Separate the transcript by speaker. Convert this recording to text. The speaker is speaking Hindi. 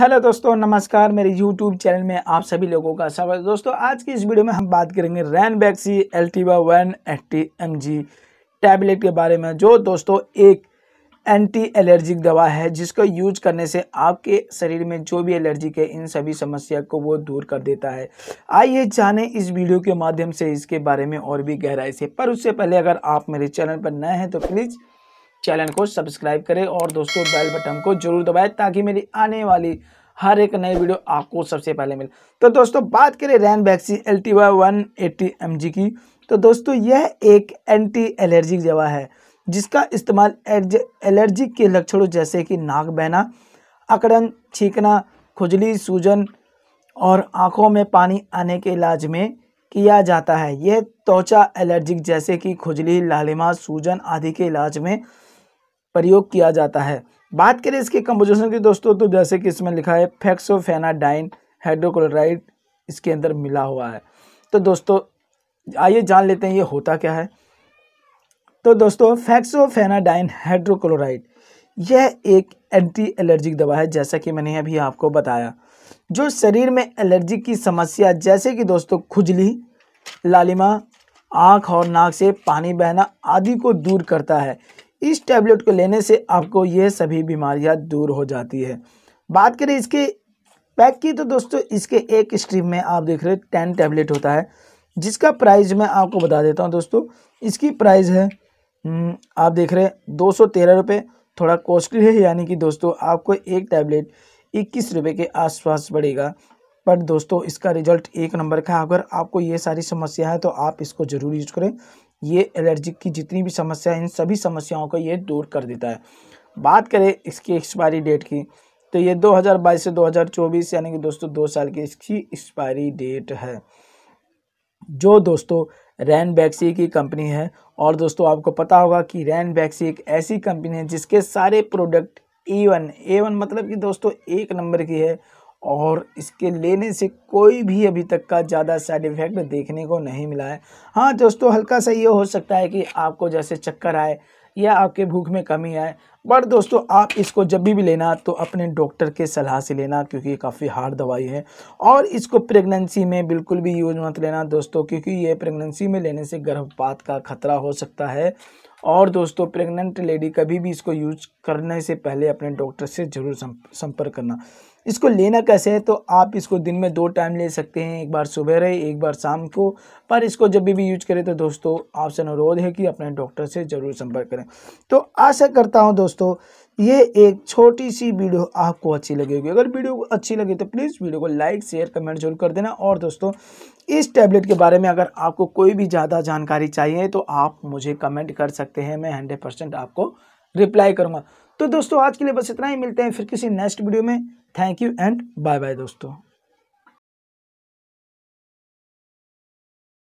Speaker 1: हेलो दोस्तों नमस्कार मेरे यूट्यूब चैनल में आप सभी लोगों का स्वागत दोस्तों आज की इस वीडियो में हम बात करेंगे Ranbaxy Altiva one eighty M G tablet के बारे में जो दोस्तों एक एंटी एलर्जिक दवा है जिसको यूज करने से आपके शरीर में जो भी एलर्जिक है इन सभी समस्या को वो दूर कर देता है आइए जाने इस वीडियो के माध्यम से इसके बारे में और भी गहराई से पर उससे पहले अगर आप मेरे चैनल पर नए हैं तो प्लीज़ चैनल को सब्सक्राइब करें और दोस्तों बेल बटन को जरूर दबाएं ताकि मेरी आने वाली हर एक नई वीडियो आपको सबसे पहले मिले तो दोस्तों बात करें Ranbaxy L T Y one eighty M G की तो दोस्तों यह एक एंटी एलर्जिक दवा है जिसका इस्तेमाल एलर्जी के लक्षणों जैसे कि नाक बहना अकड़न छींकना खुजली सूजन और आंखों में पानी आने के इलाज में किया जाता है यह त्वचा एलर्जिक जैसे कि खुजली लालिमा सूजन आदि के इलाज में प्रयोग किया जाता है बात करें इसके कंपोजिशन की दोस्तों तो जैसे कि इसमें लिखा है फैक्सोफेनाडाइन हाइड्रोक्लोराइड इसके अंदर मिला हुआ है तो दोस्तों आइए जान लेते हैं ये होता क्या है तो दोस्तों फैक्सोफेनाडाइन हाइड्रोक्लोराइड यह एक एंटी एलर्जिक दवा है जैसा कि मैंने अभी आपको बताया जो शरीर में एलर्जी की समस्या जैसे कि दोस्तों खुजली लालिमा आँख और नाक से पानी बहना आदि को दूर करता है इस टैबलेट को लेने से आपको ये सभी बीमारियां दूर हो जाती है बात करें इसके पैक की तो दोस्तों इसके एक स्ट्रीम में आप देख रहे टेन टैबलेट होता है जिसका प्राइस मैं आपको बता देता हूँ दोस्तों इसकी प्राइस है हम्म, आप देख रहे हैं दो सौ तेरह रुपये थोड़ा कॉस्टली है यानी कि दोस्तों आपको एक टैबलेट इक्कीस रुपये के आसपास पड़ेगा बट दोस्तों इसका रिजल्ट एक नंबर का अगर आपको ये सारी समस्या है तो आप इसको ज़रूर यूज करें ये एलर्जिक की जितनी भी समस्या है इन सभी समस्याओं को ये दूर कर देता है बात करें इसकी एक्सपायरी डेट की तो ये 2022 से 2024 यानी कि दोस्तों दो साल की इसकी एक्सपायरी डेट है जो दोस्तों रैन बैक्सी की कंपनी है और दोस्तों आपको पता होगा कि रैन बैक्सी एक ऐसी कंपनी है जिसके सारे product A one A one मतलब कि दोस्तों एक नंबर की है और इसके लेने से कोई भी अभी तक का ज़्यादा साइड इफ़ेक्ट देखने को नहीं मिला है हाँ दोस्तों हल्का सा ये हो सकता है कि आपको जैसे चक्कर आए या आपके भूख में कमी आए बट दोस्तों आप इसको जब भी भी लेना तो अपने डॉक्टर के सलाह से लेना क्योंकि ये काफ़ी हार्ड दवाई है और इसको प्रेगनेंसी में बिल्कुल भी यूज मत लेना दोस्तों क्योंकि ये प्रेगनेंसी में लेने से गर्भपात का खतरा हो सकता है और दोस्तों प्रेग्नेंट लेडी कभी भी इसको यूज करने से पहले अपने डॉक्टर से ज़रूर संपर्क करना इसको लेना कैसे है तो आप इसको दिन में दो टाइम ले सकते हैं एक बार सुबह रहे एक बार शाम को पर इसको जब भी, भी यूज करें तो दोस्तों आपसे अनुरोध है कि अपने डॉक्टर से ज़रूर संपर्क करें तो आशा करता हूँ दोस्तों ये एक छोटी सी वीडियो आपको अच्छी लगेगी अगर वीडियो को अच्छी लगे तो प्लीज़ वीडियो को लाइक शेयर कमेंट जरूर कर देना और दोस्तों इस टैबलेट के बारे में अगर आपको कोई भी ज़्यादा जानकारी चाहिए तो आप मुझे कमेंट कर सकते हैं मैं हंड्रेड परसेंट आपको रिप्लाई करूँगा तो दोस्तों आज के लिए बस इतना ही मिलते हैं फिर किसी नेक्स्ट वीडियो में thank you and bye bye दोस्तों